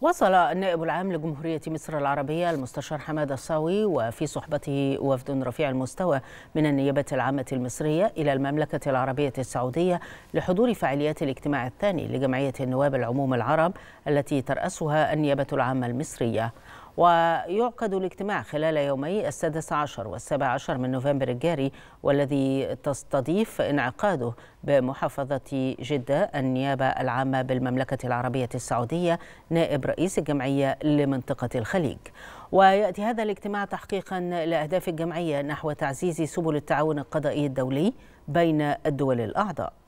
وصل النائب العام لجمهورية مصر العربية المستشار حماد الصاوي وفي صحبته وفد رفيع المستوى من النيابة العامة المصرية إلى المملكة العربية السعودية لحضور فعاليات الاجتماع الثاني لجمعية النواب العموم العرب التي ترأسها النيابة العامة المصرية ويعقد الاجتماع خلال يومي السادس عشر والسابع عشر من نوفمبر الجاري والذي تستضيف انعقاده بمحافظة جدة النيابة العامة بالمملكة العربية السعودية نائب رئيس الجمعية لمنطقة الخليج ويأتي هذا الاجتماع تحقيقا لأهداف الجمعية نحو تعزيز سبل التعاون القضائي الدولي بين الدول الأعضاء